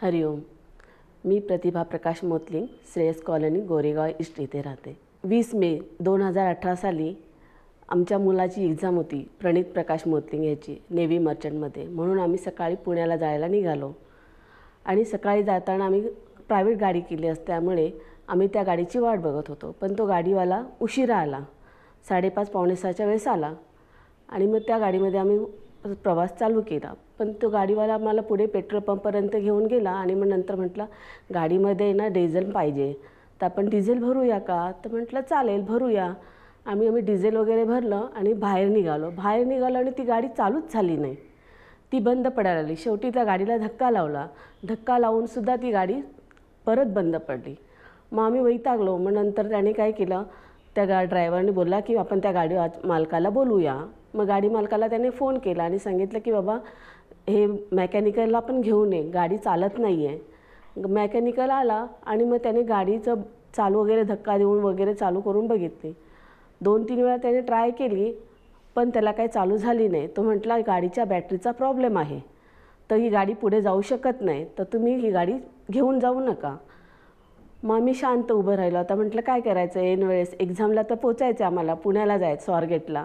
हरिओम मी Pratibha Prakash Motling Shreyas colony Goregaon east इथे राहते वीस मे दोन हजार अठरा साली आमच्या मुलाची एक्झाम होती प्रणित प्रकाश मोतलिंग याची नेव्ही मर्चंटमध्ये म्हणून आम्ही सकाळी पुण्याला जायला निघालो आणि सकाळी जाताना आम्ही प्रायव्हेट गाडी केली असल्यामुळे आम्ही त्या गाडीची वाट बघत होतो पण तो गाडीवाला उशिरा आला साडेपाच पावणे सहाच्या वेळेस आला आणि मग त्या गाडीमध्ये आम्ही प्रवास चालू केला पण तो गाडीवाला आम्हाला पुढे पेट्रोल पंपपर्यंत घेऊन गेला आणि मग नंतर म्हटलं गाडीमध्ये ना डिझेल पाहिजे तर आपण डिझेल भरूया का तर म्हटलं चालेल भरूया आम्ही आम्ही डिझेल वगैरे भरलं आणि बाहेर निघालो बाहेर निघालो आणि ती गाडी चालूच झाली नाही ती बंद पडायला लागली शेवटी त्या गाडीला धक्का लावला धक्का लावूनसुद्धा ती गाडी परत बंद पडली मग आम्ही वैतागलो मग नंतर त्याने काय केलं त्या गा ड्रायव्हरने बोलला की आपण त्या गाडी मालकाला बोलूया मग गाडी मालकाला त्याने फोन केला आणि सांगितलं की बाबा हे मेकॅनिकलला पण घेऊन ये गाडी चालत नाही आहे मेकॅनिकल आला आणि मग त्याने गाडीचं चालू वगैरे धक्का देऊन वगैरे चालू करून बघितली दोन तीन वेळा त्याने ट्राय केली पण त्याला काही चालू झाली नाही तो म्हटला गाडीच्या बॅटरीचा प्रॉब्लेम आहे तर ही गाडी पुढे जाऊ शकत नाही तर तुम्ही ही गाडी घेऊन जाऊ नका मग आम्ही शांत उभं राहिलो आता म्हटलं काय करायचं ऐन वेळेस एक्झामला तर पोचायचं आम्हाला पुण्याला जायचं स्वारगेटला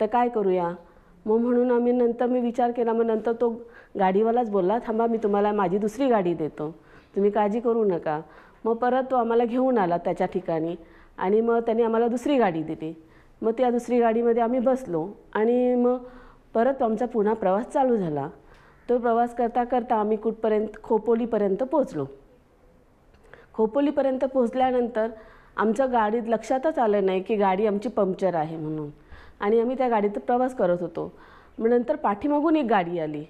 तर काय करूया मग म्हणून आम्ही नंतर मी विचार केला मग नंतर तो गाडीवालाच बोलला थांबा मी तुम्हाला माझी दुसरी गाडी देतो तुम्ही काळजी करू नका मग परत तो आम्हाला घेऊन आला त्याच्या ठिकाणी आणि मग त्याने आम्हाला दुसरी गाडी दिली मग त्या दुसरी गाडीमध्ये आम्ही बसलो आणि मग परत आमचा पुन्हा प्रवास चालू झाला तो प्रवास करता करता आम्ही कुठपर्यंत खोपोलीपर्यंत पोचलो खोपोलीपर्यंत पोहोचल्यानंतर आमच्या गाडीत लक्षातच आलं नाही की गाडी आमची पंक्चर आहे म्हणून आणि आम्ही त्या गाडीत प्रवास करत होतो मग नंतर पाठीमागून एक गाडी आली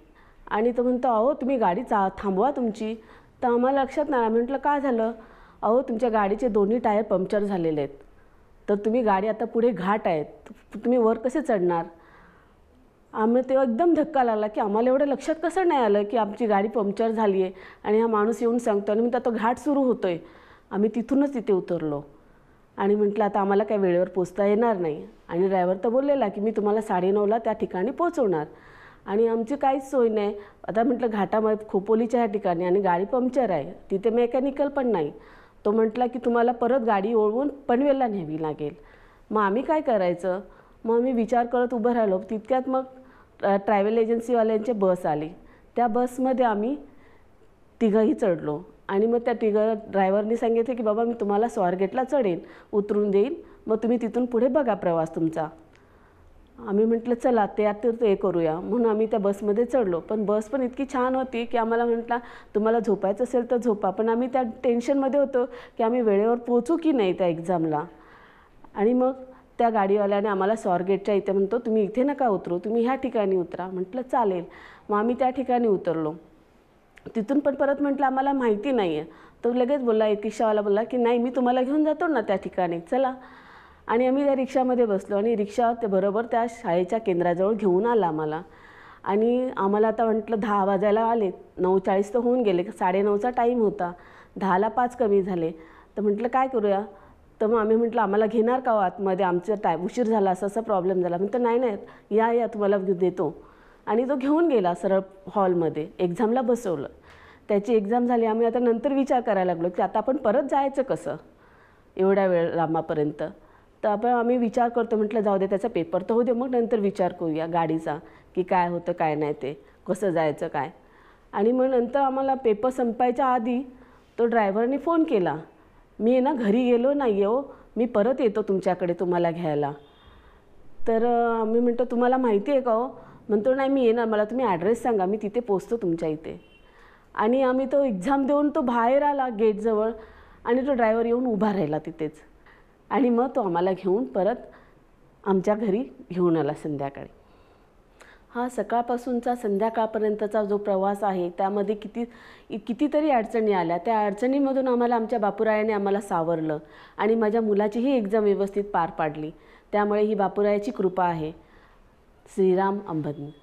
आणि तो म्हणतो अहो तुम्ही गाडी चा थांबवा तुमची तर आम्हाला लक्षात नाही आम्ही म्हटलं काय झालं अहो तुमच्या गाडीचे दोन्ही टायर पंक्चर झालेले आहेत तर तुम्ही गाडी आता पुढे घाट आहेत तुम्ही वर कसे चढणार आम्ही तेव्हा एकदम धक्का लागला की आम्हाला एवढं लक्षात कसं नाही आलं की आमची गाडी पंक्चर झाली आहे आणि हा माणूस येऊन सांगतो आणि म्हणतात तो घाट सुरू होतो आहे आम्ही तिथूनच तिथे उतरलो आणि म्हटलं आता आम्हाला काय वेळेवर पोचता येणार नाही आणि ड्रायव्हर तर बोललेला की मी तुम्हाला साडेनऊला त्या ठिकाणी पोचवणार आणि आमची काहीच सोय नाही आता म्हटलं घाटामध्ये खोपोलीच्या ह्या ठिकाणी आणि गाडी पंक्चर आहे तिथे मेकॅनिकल पण नाही तो म्हटला की तुम्हाला परत गाडी ओळवून पनवेलला न्यावी लागेल मग आम्ही काय करायचं मग आम्ही विचार करत उभं राहिलो तितक्यात मग ट्रॅव्हल एजन्सीवाल्यांची बस आली त्या बसमध्ये आम्ही तिघंही चढलो आणि मग त्या तिघं ड्रायव्हरने सांगितलं की बाबा मी तुम्हाला स्वारगेटला चढेन उतरून देईन मग तुम्ही तिथून पुढे बघा प्रवास तुमचा आम्ही म्हटलं चला ते आता ते करूया म्हणून आम्ही त्या बसमध्ये चढलो पण बस पण इतकी छान होती की आम्हाला म्हटला तुम्हाला झोपायचं असेल तर झोपा पण आम्ही त्या टेन्शनमध्ये होतो की आम्ही वेळेवर पोचू की नाही त्या एक्झामला आणि मग त्या गाडीवाल्याने आम्हाला स्वारगेटच्या इथे म्हणतो तुम्ही इथे नका उतरू तुम्ही ह्या ठिकाणी उतरा म्हटलं चालेल मग आम्ही त्या ठिकाणी उतरलो तिथून पण परत म्हटलं आम्हाला माहिती नाही आहे तो लगेच बोलला एक रिक्षावाला बोलला की नाही मी तुम्हाला घेऊन जातो ना त्या ठिकाणी चला आणि आम्ही त्या रिक्षामध्ये बसलो आणि रिक्षा ते बरोबर त्या शाळेच्या केंद्राजवळ घेऊन आला आम्हाला आणि आम्हाला आता म्हटलं दहा वाजायला आले नऊ चाळीस तर होऊन गेले साडेनऊचा टाईम होता दहाला पाच कमी झाले तर म्हटलं काय करूया तर मग आम्ही म्हटलं आम्हाला घेणार का हो आतमध्ये आमचं टाय उशीर झाला असं असा प्रॉब्लेम झाला म्हणतो नाही नाही या या तुम्हाला देतो आणि तो घेऊन गेला सरळ हॉलमध्ये एक्झामला बसवलं त्याची एक्झाम झाली आम्ही आता नंतर विचार करायला लागलो की आता आपण परत जायचं कसं एवढ्या वेळ लांबापर्यंत तर आपण आम्ही विचार करतो म्हटलं जाऊ दे त्याचा पेपर तर होऊ दे मग नंतर विचार करूया गाडीचा की काय होतं काय नाही ते कसं जायचं काय आणि मग नंतर आम्हाला पेपर संपायच्या आधी तो ड्रायव्हरने फोन केला मी ना घरी गेलो नाही हो मी परत येतो तुमच्याकडे तुम्हाला घ्यायला तर मी म्हणतो तुम्हाला माहिती आहे का हो म्हणतो नाही मी येणार मला तुम्ही ॲड्रेस सांगा मी तिथे पोचतो तुमच्या इथे आणि आम्ही तो एक्झाम देऊन तो बाहेर आला गेटजवळ आणि तो ड्रायव्हर येऊन उभा राहिला तिथेच आणि मग तो आम्हाला घेऊन परत आमच्या घरी घेऊन आला संध्याकाळी हा सकाळपासूनचा संध्याकाळपर्यंतचा जो प्रवास आहे त्यामध्ये किती कितीतरी अडचणी आल्या त्या अडचणीमधून आम्हाला आमच्या बापूरायाने आम्हाला सावरलं आणि माझ्या मुलाचीही एक्झाम व्यवस्थित पार पाडली त्यामुळे ही बापूरायाची कृपा आहे श्रीराम अंबदनी